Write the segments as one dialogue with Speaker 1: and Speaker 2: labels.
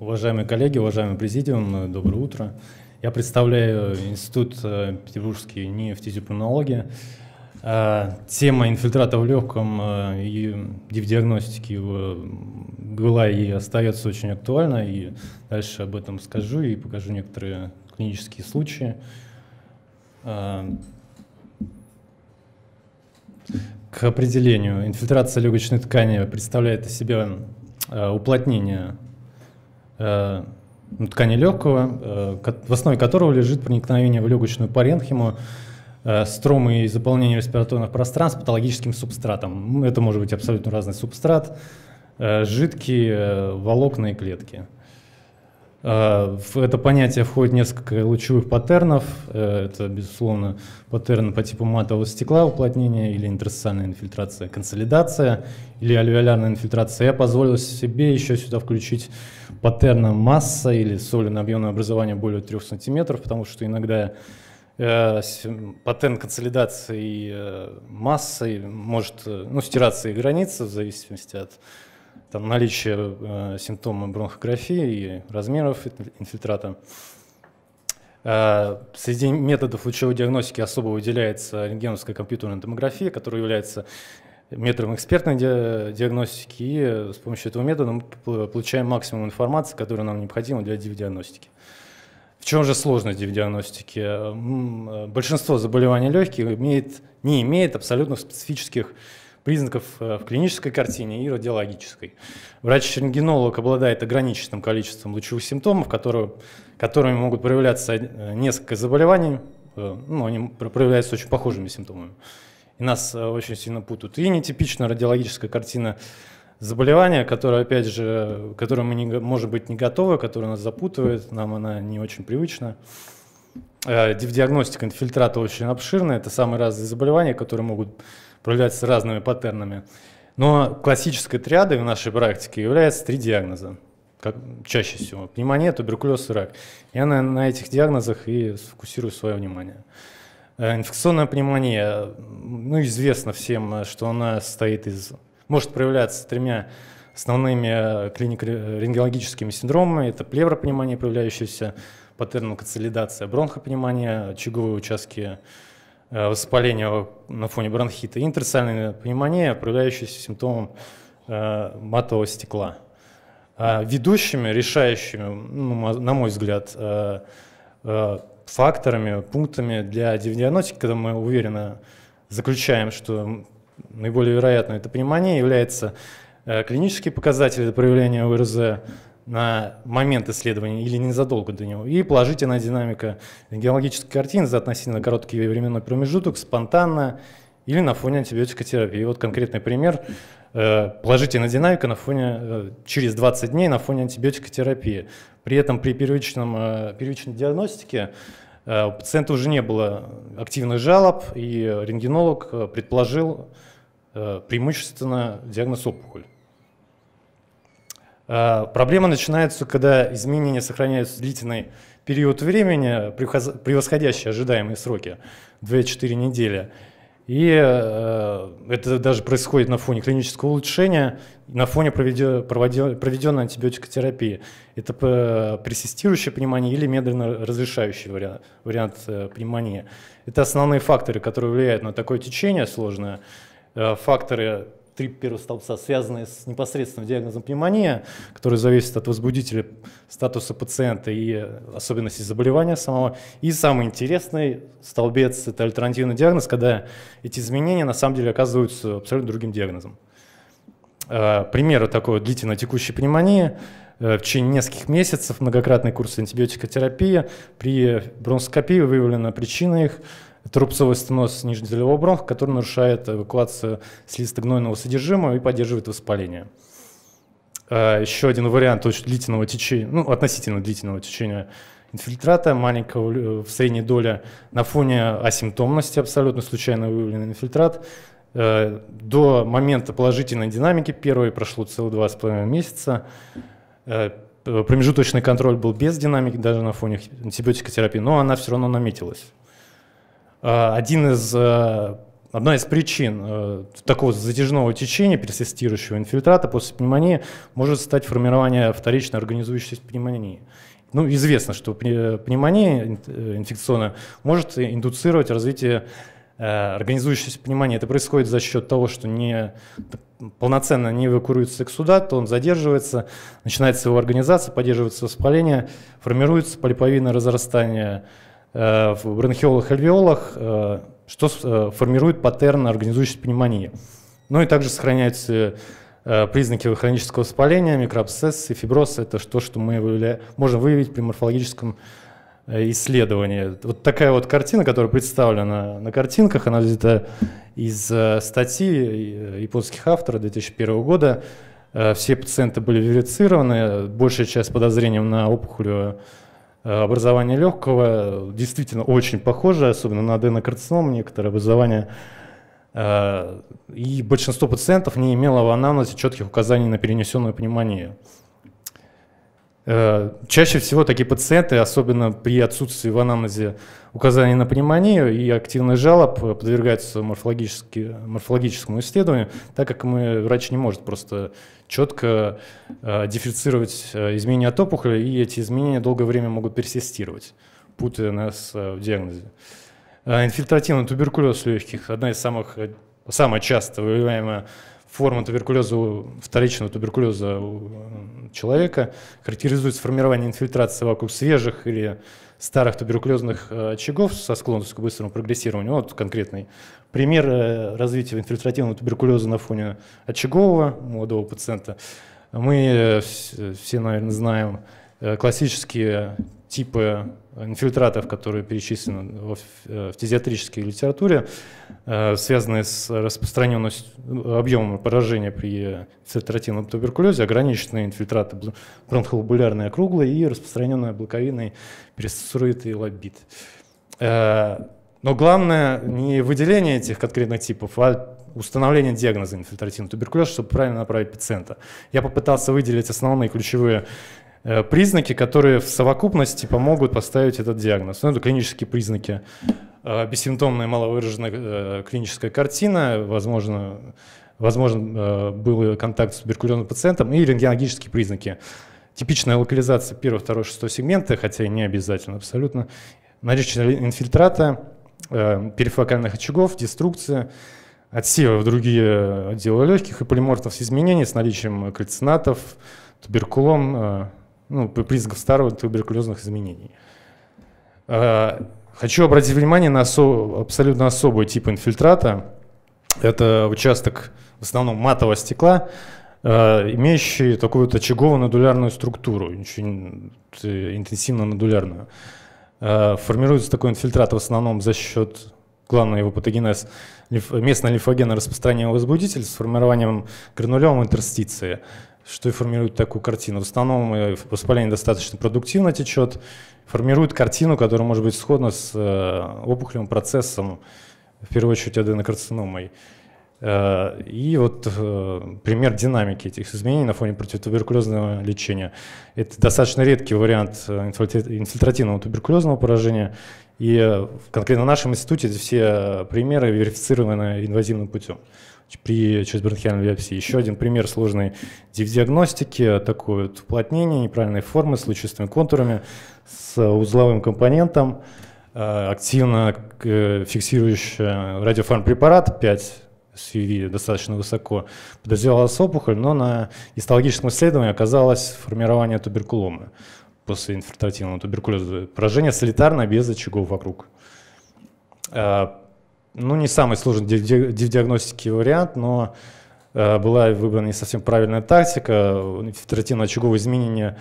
Speaker 1: Уважаемые коллеги, уважаемый президиум, доброе утро. Я представляю Институт э, Петербургской нефтедипломнологии. Э, тема инфильтрата в легком э, и диагностики была и остается очень актуальна, и дальше об этом скажу и покажу некоторые клинические случаи. К определению, инфильтрация легочной ткани представляет из себя уплотнение Э, ну, ткани легкого, э, в основе которого лежит проникновение в легочную паренхиму э, стромы и заполнение респираторных пространств патологическим субстратом. Это может быть абсолютно разный субстрат, жидкие волокна и клетки. Э, в это понятие входит несколько лучевых паттернов. Э, это, безусловно, паттерн по типу матового стекла уплотнения или интерстициальная инфильтрация консолидация или альвеолярная инфильтрация. Я позволил себе еще сюда включить паттерна масса или солено-объемное образование более 3 см, потому что иногда э, паттерн консолидации массы может ну, стираться и граница в зависимости от там наличие э, симптома бронхографии и размеров инфильтрата. Э, среди методов лучевой диагностики особо выделяется рентгеновская компьютерная томография, которая является методом экспертной диагностики, и с помощью этого метода мы получаем максимум информации, которая нам необходима для диагностики. В чем же сложность диагностики? Э, большинство заболеваний легких имеет, не имеет абсолютно специфических признаков э, в клинической картине и радиологической. Врач-рентгенолог обладает ограниченным количеством лучевых симптомов, которые, которыми могут проявляться э, несколько заболеваний, э, ну, они проявляются очень похожими симптомами. И нас очень сильно путают. И нетипичная радиологическая картина заболевания, которое, опять же, которое мы, не, может быть, не готовы, которое нас запутывает, нам она не очень привычна. Диагностика инфильтрата очень обширная. Это самые разные заболевания, которые могут проявляются с разными паттернами. Но классической триадой в нашей практике является три диагноза, как чаще всего. Пневмония, туберкулез и рак. Я на, на этих диагнозах и сфокусирую свое внимание. Э, инфекционная пневмония, ну, известно всем, э, что она состоит из, может проявляться тремя основными э, клинико-рентгенологическими синдромами. Это плевропневмония, проявляющаяся паттерном консолидация, бронхопневмония, очаговые участки Э, воспаления на фоне бронхита, и пневмония, проявляющаяся симптомом э, матового стекла. А ведущими, решающими, ну, на мой взгляд, э, факторами, пунктами для диагностики, когда мы уверенно заключаем, что наиболее вероятно это пневмония, является клинические показатели проявления ОРЗ, на момент исследования или незадолго до него, и положительная динамика геологической картины за относительно короткий временной промежуток, спонтанно или на фоне антибиотикотерапии. И вот конкретный пример э, положительная динамика на фоне, э, через 20 дней на фоне антибиотикотерапии. При этом при первичном, э, первичной диагностике у пациента уже не было активных жалоб, и рентгенолог предположил преимущественно диагноз опухоль. Э, проблема начинается, когда изменения сохраняются длительный период времени, превосходящий ожидаемые сроки 2-4 недели. И э, это даже происходит на фоне клинического улучшения, на фоне проведенной антибиотикотерапии. Это пресистирующее понимание или медленно разрешающий вариант, вариант э, пневмонии. Это основные факторы, которые влияют на такое течение сложное. Факторы три первых столбца, связанные с непосредственным диагнозом пневмония, который зависит от возбудителя статуса пациента и особенностей заболевания самого. И самый интересный столбец – это альтернативный диагноз, когда эти изменения на самом деле оказываются абсолютно другим диагнозом. А, Примеры такой длительно текущей пневмонии э, в течение нескольких месяцев многократный курс антибиотикотерапии. При бронхоскопии выявлена причина их трубцовый стеноз нижнезелевого бронха, который нарушает эвакуацию слизистогнойного содержимого и поддерживает воспаление. А, еще один вариант очень длительного течения, ну, относительно длительного течения инфильтрата, маленького э, в средней доле на фоне асимптомности абсолютно случайно выявленный инфильтрат. Э, до момента положительной динамики первой прошло целых два с половиной месяца. Э, промежуточный контроль был без динамики даже на фоне антибиотикотерапии, но она все равно наметилась. Э, один из э, Одна из причин э, такого затяжного течения, персистирующего инфильтрата после пневмонии, может стать формирование вторичной организующейся пневмонии. Ну, известно, что пневмония э, инфекционная может индуцировать развитие э, организующейся пневмонии. Это происходит за счет того, что не, полноценно не эвакуируется эксудат, то он задерживается, начинается его организация, поддерживается воспаление, формируется полиповидное разрастание Э, в бронхиолах альвеолах, э, что э, формирует паттерн организующей пневмонии. Ну и также сохраняются признаки хронического воспаления, микроабсцесс и фиброз. Это то, что мы можем выявить при морфологическом исследовании. Вот такая вот картина, которая представлена на картинках, она взята из статьи японских авторов 2001 года. Все пациенты были верифицированы, большая часть с подозрением на опухоль Э, образование легкого действительно очень похоже, особенно на аденокарцином, Некоторое образование э, И большинство пациентов не имело в анамнезе четких указаний на перенесенное понимание. Э, чаще всего такие пациенты, особенно при отсутствии в анамнезе указаний на пневмонию и активных жалоб, э, подвергаются морфологическому исследованию, так как мы, врач не может просто четко э, дифференцировать э, изменения от опухоли, и эти изменения долгое время могут персистировать, путая нас в диагнозе. Инфильтративный туберкулез легких – одна из самых, самая часто выявляемая форма туберкулеза, вторичного туберкулеза у человека характеризуется формирование инфильтрации вокруг свежих или старых туберкулезных э, очагов со склонностью к быстрому прогрессированию. Вот конкретный пример э, развития инфильтративного туберкулеза на фоне очагового молодого пациента. Мы э, все, наверное, знаем Э, классические типы инфильтратов, которые перечислены э, в, тезиатрической литературе, э, связанные с распространенностью объемом поражения при фильтративном туберкулезе, ограниченные инфильтраты бронхолобулярные округлые и распространенные блоковиной переструит и лобит. Но главное не выделение этих конкретных типов, а установление диагноза инфильтративного туберкулеза, чтобы правильно направить пациента. Я попытался выделить основные ключевые Э, признаки, которые в совокупности помогут поставить этот диагноз. Ну, это клинические признаки. Э, бессимптомная маловыраженная э, клиническая картина, возможно, возможно был контакт с туберкулезным пациентом и рентгенологические признаки. Типичная локализация 1, 2, 6 сегмента, хотя и не обязательно абсолютно. Наличие инфильтрата, перифокальных очагов, деструкция, отсевы в другие отделы легких и полиморфных изменений с наличием кальцинатов, туберкулом, ну, признаков старого туберкулезных изменений. А, хочу обратить внимание на осо- абсолютно особый тип инфильтрата. Это участок в основном матового стекла, а, имеющий такую вот очаговую надулярную структуру, очень э, интенсивно-надулярную. А, формируется такой инфильтрат в основном за счет главный его патогенез, местного лимфогена распространение возбудителя с формированием гранулевом интерстиции – что и формирует такую картину. В основном э, воспаление достаточно продуктивно течет, формирует картину, которая может быть сходна с э, опухолевым процессом, в первую очередь аденокарциномой. Э, и вот э, пример динамики этих изменений на фоне противотуберкулезного лечения. Это достаточно редкий вариант э, инфильтративного туберкулезного поражения. И конкретно в нашем институте все примеры верифицированы инвазивным путем при чрезбронхиальной биопсии. Еще один пример сложной диагностики, а такое вот уплотнение неправильной формы с лучистыми контурами, с узловым компонентом, активно фиксирующий радиофармпрепарат 5 CV достаточно высоко, подозревалась опухоль, но на гистологическом исследовании оказалось формирование туберкуломы после инфильтративного туберкулеза. Поражение солитарное, без очагов вокруг. А, ну, не самый сложный в вариант, но а, была выбрана не совсем правильная тактика. инфильтративно очаговые изменения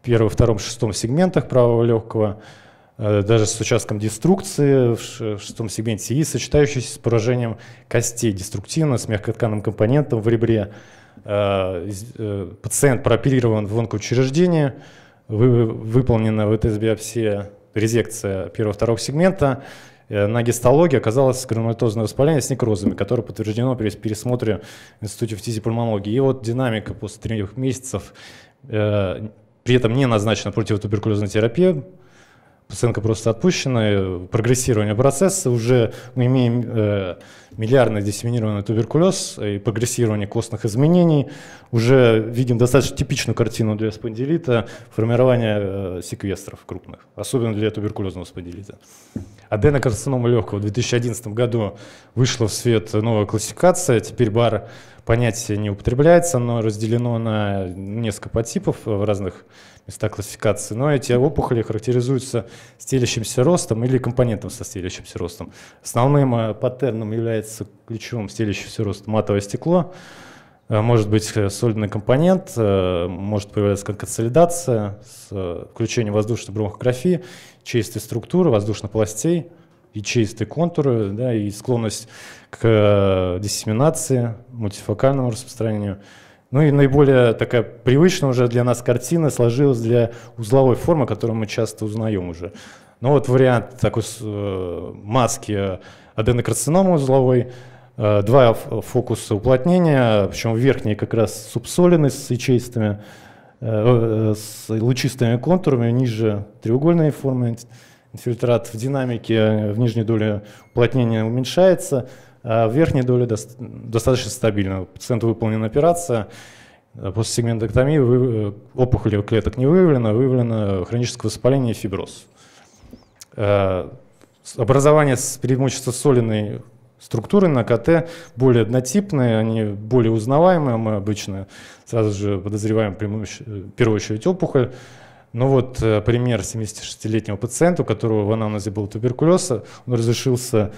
Speaker 1: в первом, втором, шестом сегментах правого легкого – Э, даже с участком деструкции в шестом сегменте и сочетающийся с поражением костей деструктивно с мягкотканным компонентом в ребре. Э, э, пациент прооперирован в онкоучреждении, выполнена ВТС-биопсия, резекция первого-второго сегмента, на гистологии оказалось гранулитозное воспаление с некрозами, которое подтверждено при пересмотре в Институте фтизипульмонологии. И вот динамика после трех месяцев, при этом не назначена противотуберкулезная терапия, пациентка просто отпущена, прогрессирование процесса, уже мы имеем э, миллиардный диссеминированный туберкулез и прогрессирование костных изменений, уже видим достаточно типичную картину для спондилита, формирование э, секвестров крупных, особенно для туберкулезного спондилита. Аденокарцинома легкого в 2011 году вышла в свет новая классификация, теперь бар понятие не употребляется, оно разделено на несколько подтипов в разных места классификации, но эти опухоли характеризуются стелящимся ростом или компонентом со стелящимся ростом. Основным э, паттерном является ключевым стелящимся ростом матовое стекло, э, может быть э, сольный компонент, может появляться консолидация с включением воздушной бронхографии, чистой структуры воздушных пластей, и чистые контуры, да, и склонность к диссеминации, мультифокальному распространению – ну и наиболее такая привычная уже для нас картина сложилась для узловой формы, которую мы часто узнаем уже. Ну вот вариант такой э, маски аденокарцинома узловой, э, два фокуса уплотнения, причем верхний как раз субсоленный с ячеистыми, э, с лучистыми контурами, ниже треугольные формы, инфильтрат в динамике в нижней доле уплотнения уменьшается, а в верхней доле достаточно стабильно. Пациенту выполнена операция, а после сегментоктомии вы, э, опухоли клеток не выявлено, а выявлено хроническое воспаление и фиброз. А образование с преимущества соленой структуры на КТ более однотипные, они более узнаваемые, мы обычно сразу же подозреваем в э, первую очередь опухоль. Ну вот э, пример 76-летнего пациента, у которого в анамнезе был туберкулез, он разрешился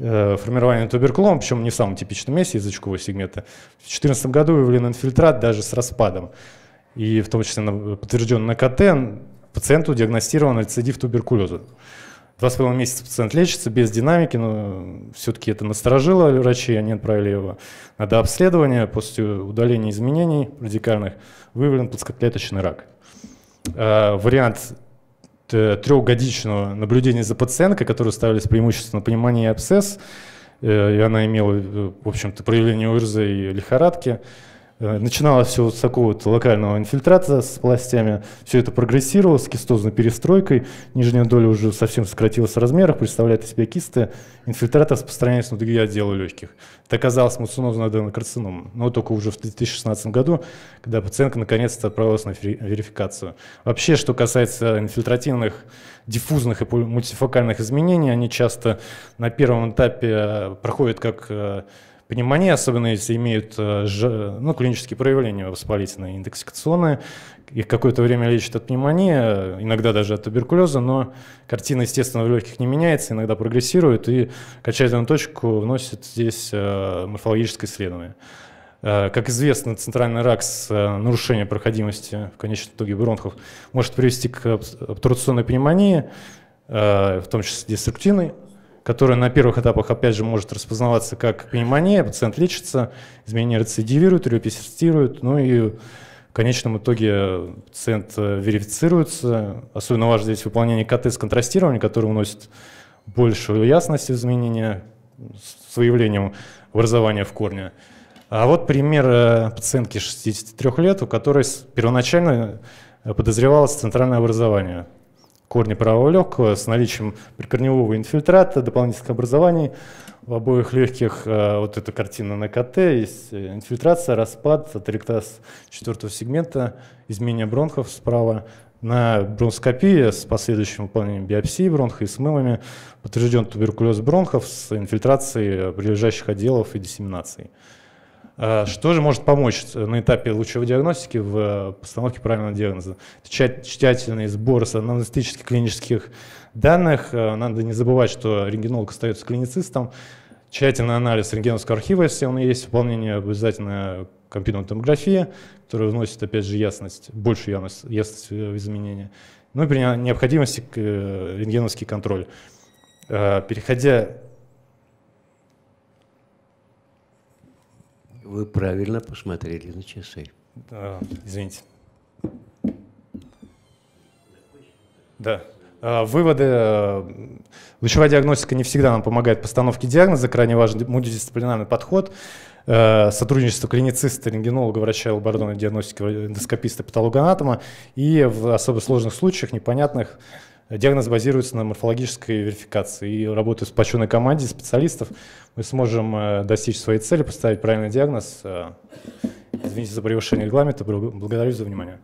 Speaker 1: Э, формирования туберкулеза, причем не в самом типичном месте язычкового сегмента. В 2014 году выявлен инфильтрат даже с распадом. И в том числе подтвержден на КТ, пациенту диагностирован рецидив туберкулеза. Два с половиной месяца пациент лечится без динамики, но все-таки это насторожило врачей, они отправили его на обследование После удаления изменений радикальных выявлен плоскоклеточный рак. Э, вариант Э, трехгодичного наблюдения за пациенткой, которые ставились преимущественно понимание и абсцесс, э, и она имела, э, в общем-то, проявление ОРЗ и лихорадки. Э, начиналось все с такого локального инфильтрата с пластями, все это прогрессировало с кистозной перестройкой, нижняя доля уже совсем сократилась в размерах, представляет из себя кисты, распространяется на другие отделы легких. Это оказалось муцинозной аденокарцином, но только уже в 2016 году, когда пациентка наконец-то отправилась на верификацию. Вообще, что касается инфильтративных диффузных и мультифокальных изменений, они часто на первом этапе э, проходят как э, понимания, особенно если имеют э, ну, клинические проявления воспалительные, интоксикационные. Их какое-то время лечат от пневмонии, э, иногда даже от туберкулеза, но картина, естественно, в легких не меняется, иногда прогрессирует, и качательную точку вносит здесь э, морфологическое исследование. Как известно, центральный рак с нарушением проходимости в конечном итоге бронхов может привести к обтурционной пневмонии, в том числе деструктивной, которая на первых этапах, опять же, может распознаваться как пневмония, пациент лечится, изменения рецидивируют, репессистируют, ну и в конечном итоге пациент э, верифицируется. Особенно важно здесь выполнение КТ с контрастированием, которое вносит большую ясность в изменения с выявлением образования в корне. А вот пример э, пациентки 63 лет, у которой первоначально э, подозревалось центральное образование корни правого легкого с наличием прикорневого инфильтрата, дополнительных образований в обоих легких. Э, вот эта картина на КТ, есть э, инфильтрация, распад, атеректаз четвертого сегмента, изменение бронхов справа, на бронхоскопии с последующим выполнением биопсии бронха и с мылами подтвержден туберкулез бронхов с инфильтрацией прилежащих отделов и диссеминацией. А, что же может помочь э, на этапе лучевой диагностики в э, постановке правильного диагноза? Тщательный сбор аналитических клинических данных. Э, надо не забывать, что рентгенолог остается клиницистом. Тщательный анализ рентгеновского архива, если он есть, выполнение обязательно компьютерной томографии, которая вносит, опять же, ясность, большую ясность, ясность в изменения. Ну и при необходимости рентгеновский контроль. Переходя Вы правильно посмотрели на часы. А, извините. Да. А, выводы. Э, лучевая диагностика не всегда нам помогает в постановке диагноза, крайне важен мультидисциплинарный подход, э, сотрудничество клинициста, рентгенолога, врача лабораторной диагностики, эндоскописта, патологоанатома и в особо сложных случаях, непонятных, Диагноз базируется на морфологической верификации. И работая с сплоченной командой специалистов, мы сможем э, достичь своей цели, поставить правильный диагноз. Э, извините за превышение регламента. Благодарю за внимание.